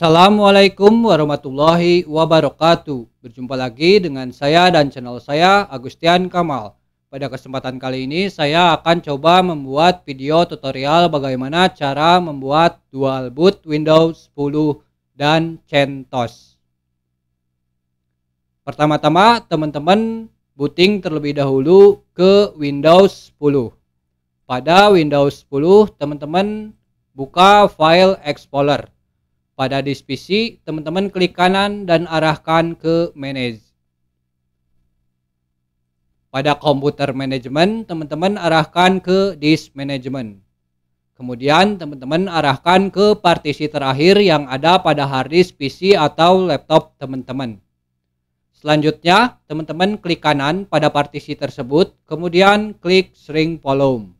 Assalamualaikum warahmatullahi wabarakatuh. Berjumpa lagi dengan saya dan channel saya Agustian Kamal. Pada kesempatan kali ini saya akan coba membuat video tutorial bagaimana cara membuat dual boot Windows 10 dan CentOS. Pertama-tama teman-teman booting terlebih dahulu ke Windows 10. Pada Windows 10 teman-teman buka file Explorer pada disk PC, teman-teman klik kanan dan arahkan ke Manage. Pada komputer manajemen, teman-teman arahkan ke disk management. Kemudian teman-teman arahkan ke partisi terakhir yang ada pada hard disk PC atau laptop teman-teman. Selanjutnya, teman-teman klik kanan pada partisi tersebut, kemudian klik shrink volume.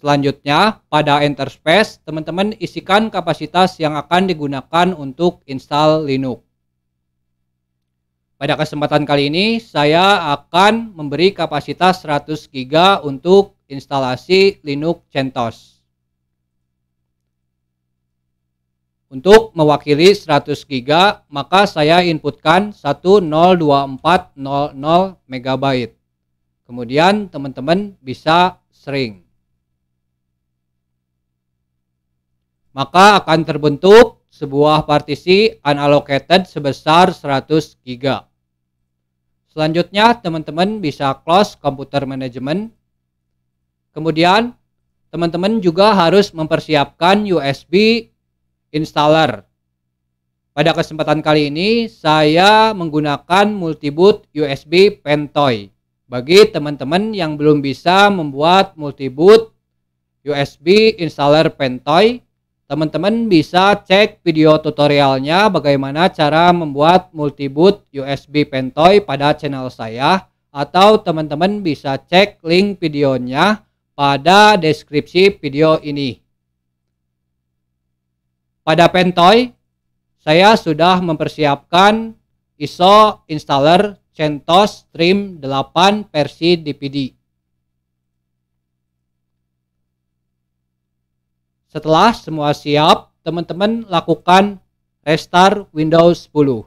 Selanjutnya, pada enter space, teman-teman isikan kapasitas yang akan digunakan untuk install Linux. Pada kesempatan kali ini, saya akan memberi kapasitas 100 GB untuk instalasi Linux CentOS. Untuk mewakili 100 GB, maka saya inputkan 102400 MB. Kemudian teman-teman bisa sering. maka akan terbentuk sebuah partisi unallocated sebesar 100 GB. Selanjutnya, teman-teman bisa close komputer manajemen. Kemudian, teman-teman juga harus mempersiapkan USB installer. Pada kesempatan kali ini, saya menggunakan multiboot USB Pentoy. Bagi teman-teman yang belum bisa membuat multiboot USB installer Pentoy, teman-teman bisa cek video tutorialnya bagaimana cara membuat multiboot USB Pentoy pada channel saya atau teman-teman bisa cek link videonya pada deskripsi video ini. Pada Pentoy, saya sudah mempersiapkan ISO installer CentOS Stream 8 versi DPD. Setelah semua siap, teman-teman lakukan restart Windows 10.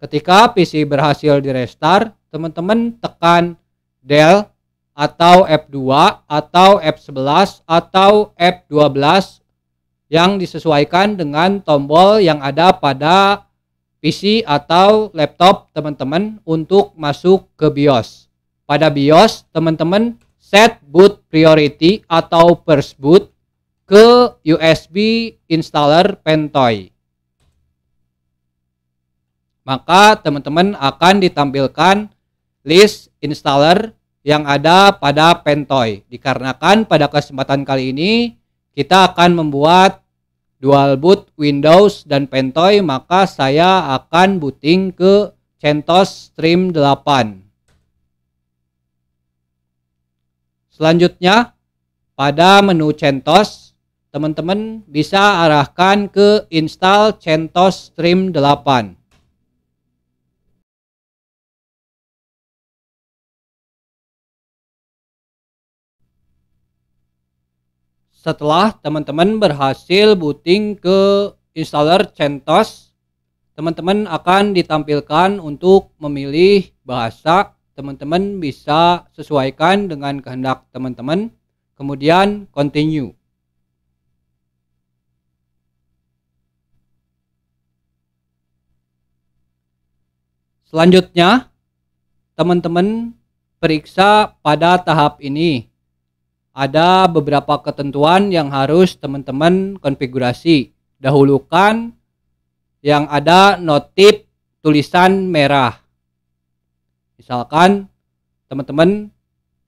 Ketika PC berhasil di restart, teman-teman tekan Del atau F2 atau F11 atau F12 yang disesuaikan dengan tombol yang ada pada PC atau laptop teman-teman untuk masuk ke BIOS. Pada BIOS, teman-teman set boot priority atau first boot ke USB installer Pentoy. Maka teman-teman akan ditampilkan list installer yang ada pada Pentoy. Dikarenakan pada kesempatan kali ini kita akan membuat dual boot Windows dan Pentoy maka saya akan booting ke CentOS Stream 8. Selanjutnya pada menu CentOS teman-teman bisa arahkan ke install CentOS Stream 8. setelah teman-teman berhasil booting ke installer CentOS, teman-teman akan ditampilkan untuk memilih bahasa. Teman-teman bisa sesuaikan dengan kehendak teman-teman. Kemudian continue. Selanjutnya, teman-teman periksa pada tahap ini ada beberapa ketentuan yang harus teman-teman konfigurasi. Dahulukan yang ada notif tulisan merah. Misalkan teman-teman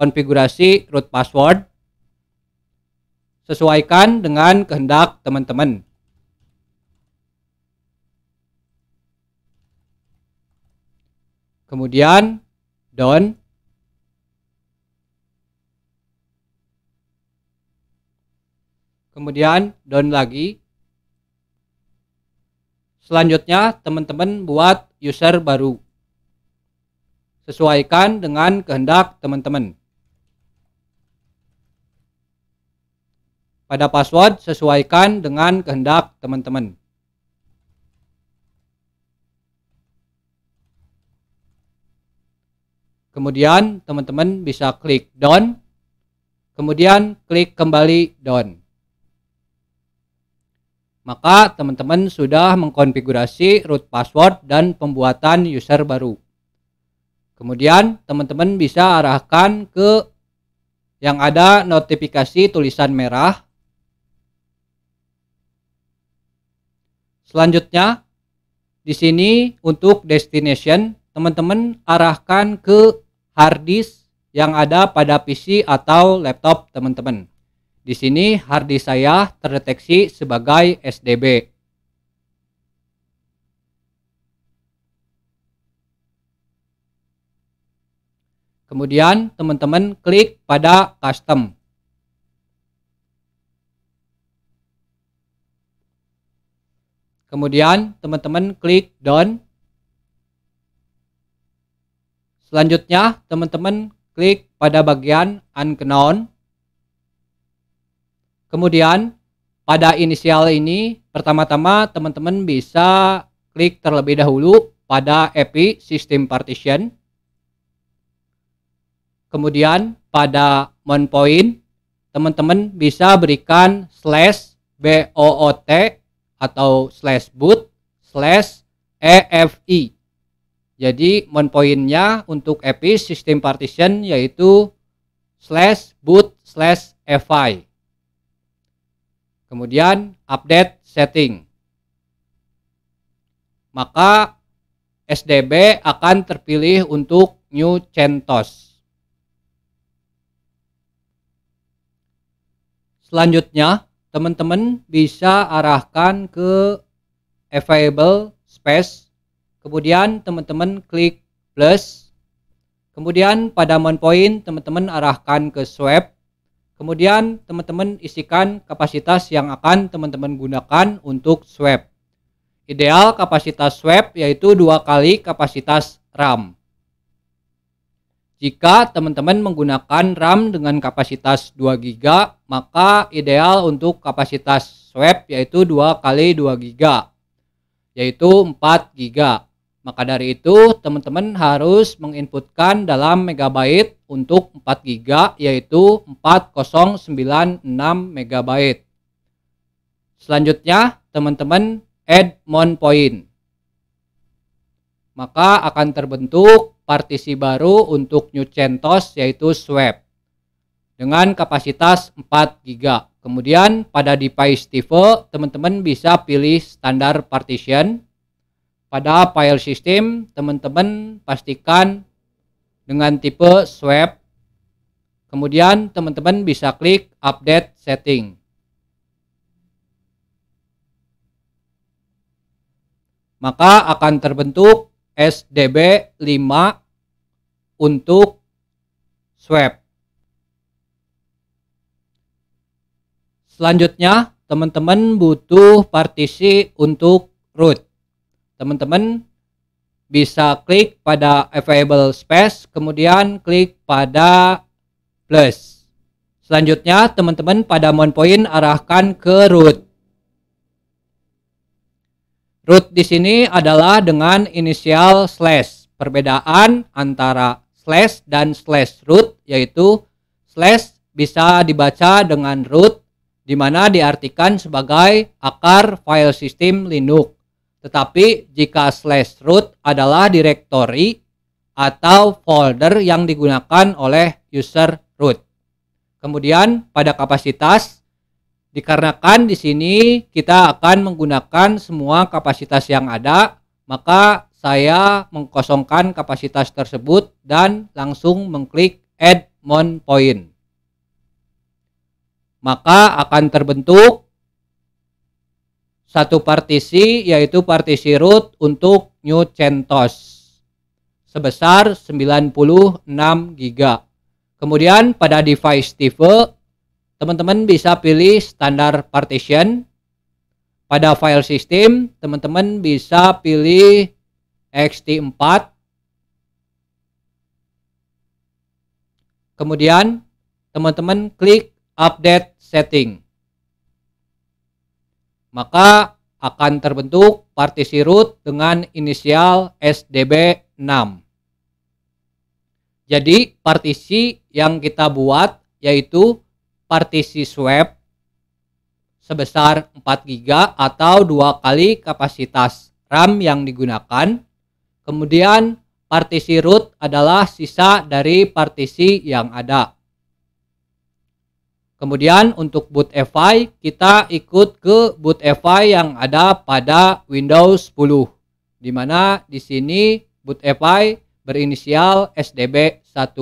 konfigurasi root password sesuaikan dengan kehendak teman-teman. Kemudian down kemudian down lagi selanjutnya teman-teman buat user baru sesuaikan dengan kehendak teman-teman pada password sesuaikan dengan kehendak teman-teman Kemudian teman-teman bisa klik down, kemudian klik kembali down maka teman-teman sudah mengkonfigurasi root password dan pembuatan user baru. Kemudian teman-teman bisa arahkan ke yang ada notifikasi tulisan merah. Selanjutnya, di sini untuk destination, teman-teman arahkan ke hard disk yang ada pada PC atau laptop teman-teman. Di sini hard saya terdeteksi sebagai SDB. Kemudian teman-teman klik pada custom. Kemudian teman-teman klik Done. Selanjutnya teman-teman klik pada bagian unknown. Kemudian pada inisial ini pertama-tama teman-teman bisa klik terlebih dahulu pada API System Partition. Kemudian pada mount point teman-teman bisa berikan slash boot atau slash boot slash EFI. Jadi mount pointnya untuk API System Partition yaitu slash boot slash EFI kemudian update setting. Maka SDB akan terpilih untuk New CentOS. Selanjutnya, teman-teman bisa arahkan ke available space, kemudian teman-teman klik plus, kemudian pada mount point teman-teman arahkan ke swap, Kemudian teman-teman isikan kapasitas yang akan teman-teman gunakan untuk swap. Ideal kapasitas swap yaitu dua kali kapasitas RAM. Jika teman-teman menggunakan RAM dengan kapasitas 2 GB, maka ideal untuk kapasitas swap yaitu dua kali 2 GB, yaitu 4 GB. Maka dari itu, teman-teman harus menginputkan dalam megabyte untuk 4 GB yaitu 4096 MB. Selanjutnya, teman-teman add mount point. Maka akan terbentuk partisi baru untuk new CentOS yaitu swap dengan kapasitas 4 GB. Kemudian pada device tipe, teman-teman bisa pilih standar partition pada file system teman-teman pastikan dengan tipe swap. Kemudian teman-teman bisa klik update setting. Maka akan terbentuk SDB 5 untuk swap. Selanjutnya, teman-teman butuh partisi untuk root teman-teman bisa klik pada available space kemudian klik pada plus selanjutnya teman-teman pada mount point arahkan ke root root di sini adalah dengan inisial slash perbedaan antara slash dan slash root yaitu slash bisa dibaca dengan root di mana diartikan sebagai akar file sistem Linux tetapi jika slash root adalah direktori atau folder yang digunakan oleh user root. Kemudian pada kapasitas dikarenakan di sini kita akan menggunakan semua kapasitas yang ada, maka saya mengkosongkan kapasitas tersebut dan langsung mengklik add mount point. Maka akan terbentuk satu partisi yaitu partisi root untuk new CentOS sebesar 96 GB. Kemudian pada device tipe teman-teman bisa pilih standar partition. Pada file system teman-teman bisa pilih XT4. Kemudian teman-teman klik update setting maka akan terbentuk partisi root dengan inisial SDB 6. Jadi partisi yang kita buat yaitu partisi swap sebesar 4 GB atau dua kali kapasitas RAM yang digunakan. Kemudian partisi root adalah sisa dari partisi yang ada. Kemudian untuk boot FI kita ikut ke boot FI yang ada pada Windows 10. Di mana di sini boot FI berinisial SDB 1.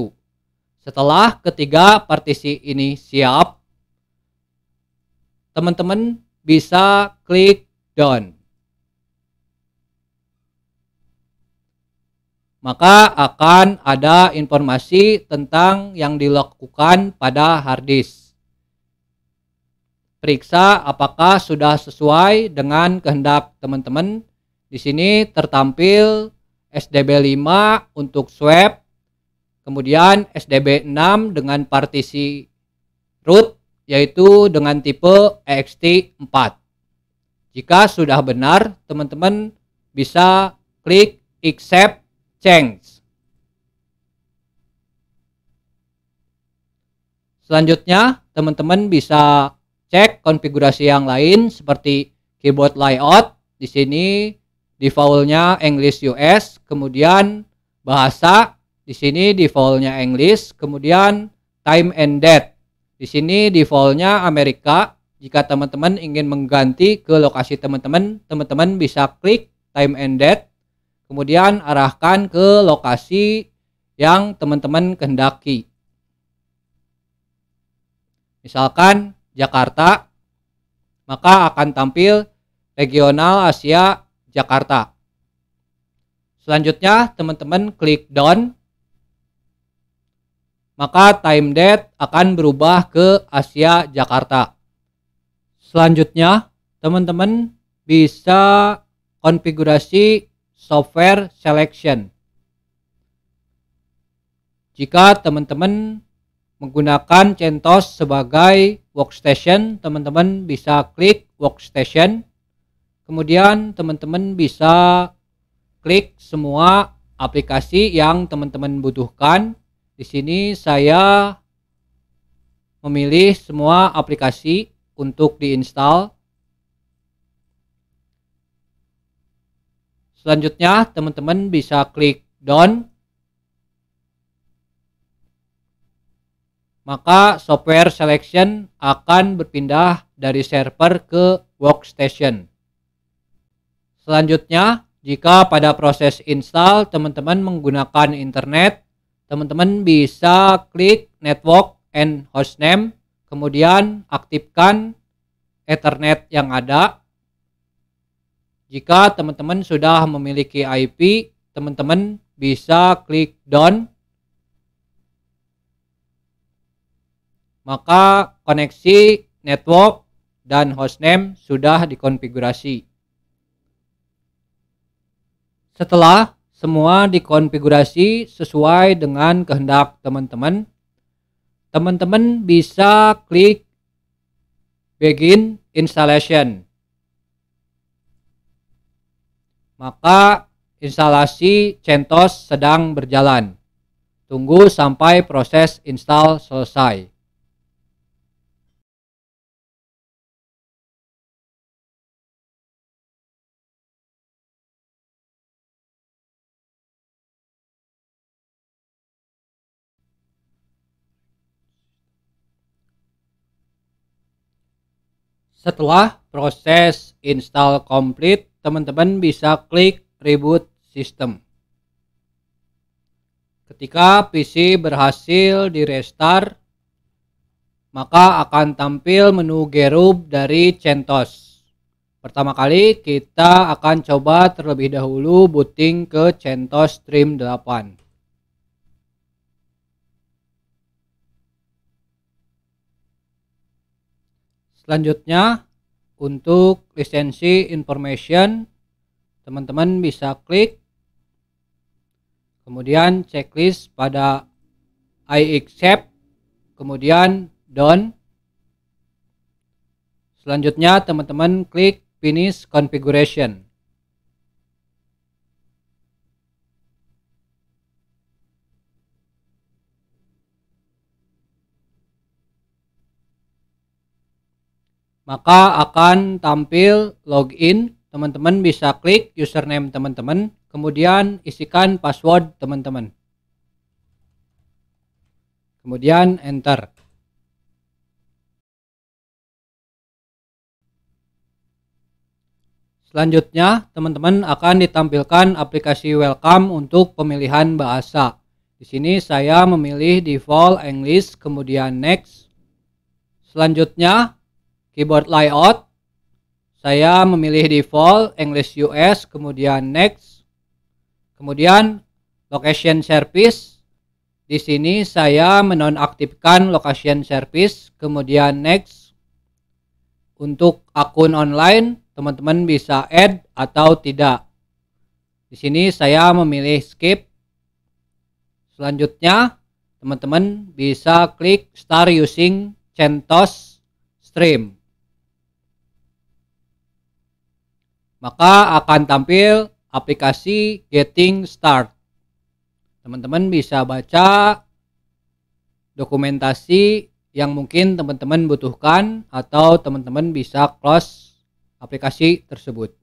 Setelah ketiga partisi ini siap, teman-teman bisa klik done. Maka akan ada informasi tentang yang dilakukan pada hard disk periksa apakah sudah sesuai dengan kehendak teman-teman. Di sini tertampil SDB 5 untuk swap, kemudian SDB 6 dengan partisi root yaitu dengan tipe EXT 4. Jika sudah benar, teman-teman bisa klik accept change. Selanjutnya, teman-teman bisa cek konfigurasi yang lain seperti keyboard layout di sini defaultnya English US, kemudian bahasa di sini defaultnya English, kemudian time and date di sini defaultnya Amerika. Jika teman-teman ingin mengganti ke lokasi teman-teman, teman-teman bisa klik time and date, kemudian arahkan ke lokasi yang teman-teman kehendaki. Misalkan Jakarta, maka akan tampil regional Asia Jakarta. Selanjutnya, teman-teman klik down, maka time date akan berubah ke Asia Jakarta. Selanjutnya, teman-teman bisa konfigurasi software selection. Jika teman-teman menggunakan CentOS sebagai workstation, teman-teman bisa klik workstation. Kemudian teman-teman bisa klik semua aplikasi yang teman-teman butuhkan. Di sini saya memilih semua aplikasi untuk diinstal. Selanjutnya, teman-teman bisa klik down maka software selection akan berpindah dari server ke workstation. Selanjutnya, jika pada proses install teman-teman menggunakan internet, teman-teman bisa klik network and hostname, kemudian aktifkan Ethernet yang ada. Jika teman-teman sudah memiliki IP, teman-teman bisa klik done. maka koneksi network dan hostname sudah dikonfigurasi. Setelah semua dikonfigurasi sesuai dengan kehendak teman-teman, teman-teman bisa klik begin installation. Maka instalasi CentOS sedang berjalan. Tunggu sampai proses install selesai. Setelah proses install komplit, teman-teman bisa klik reboot system. Ketika PC berhasil di restart, maka akan tampil menu Gerub dari CentOS. Pertama kali kita akan coba terlebih dahulu booting ke CentOS Stream 8. Selanjutnya untuk lisensi information teman-teman bisa klik kemudian checklist pada I accept kemudian done selanjutnya teman-teman klik finish configuration maka akan tampil login. Teman-teman bisa klik username teman-teman, kemudian isikan password teman-teman. Kemudian enter. Selanjutnya, teman-teman akan ditampilkan aplikasi welcome untuk pemilihan bahasa. Di sini saya memilih default English, kemudian next. Selanjutnya, keyboard layout saya memilih default English US kemudian next kemudian location service di sini saya menonaktifkan location service kemudian next untuk akun online teman-teman bisa add atau tidak di sini saya memilih skip selanjutnya teman-teman bisa klik start using CentOS stream. maka akan tampil aplikasi Getting Start. Teman-teman bisa baca dokumentasi yang mungkin teman-teman butuhkan atau teman-teman bisa close aplikasi tersebut.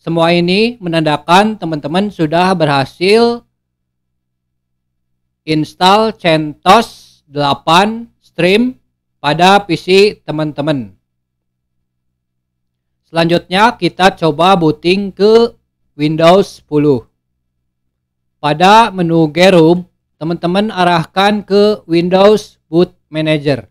Semua ini menandakan teman-teman sudah berhasil install CentOS 8 Stream pada PC teman-teman. Selanjutnya kita coba booting ke Windows 10. Pada menu Gerum, teman-teman arahkan ke Windows Boot Manager.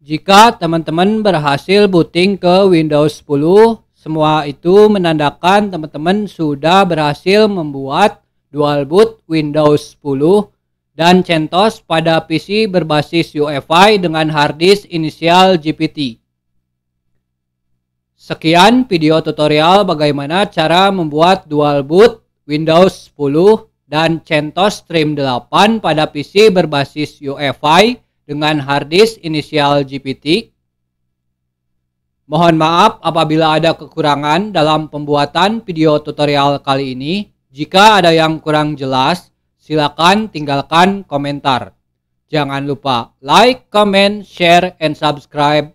Jika teman-teman berhasil booting ke Windows 10, semua itu menandakan teman-teman sudah berhasil membuat dual boot Windows 10 dan CentOS pada PC berbasis UEFI dengan harddisk inisial GPT. Sekian video tutorial bagaimana cara membuat dual boot Windows 10 dan CentOS Stream 8 pada PC berbasis UEFI dengan harddisk inisial GPT. Mohon maaf apabila ada kekurangan dalam pembuatan video tutorial kali ini. Jika ada yang kurang jelas, Silakan tinggalkan komentar. Jangan lupa like, comment, share, and subscribe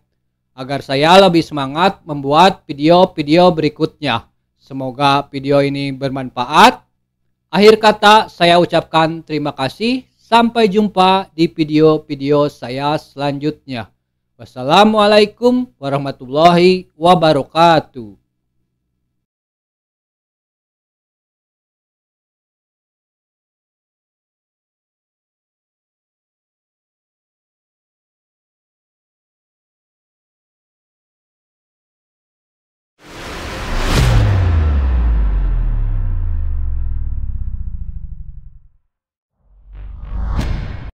agar saya lebih semangat membuat video-video berikutnya. Semoga video ini bermanfaat. Akhir kata, saya ucapkan terima kasih. Sampai jumpa di video-video saya selanjutnya. Wassalamualaikum warahmatullahi wabarakatuh.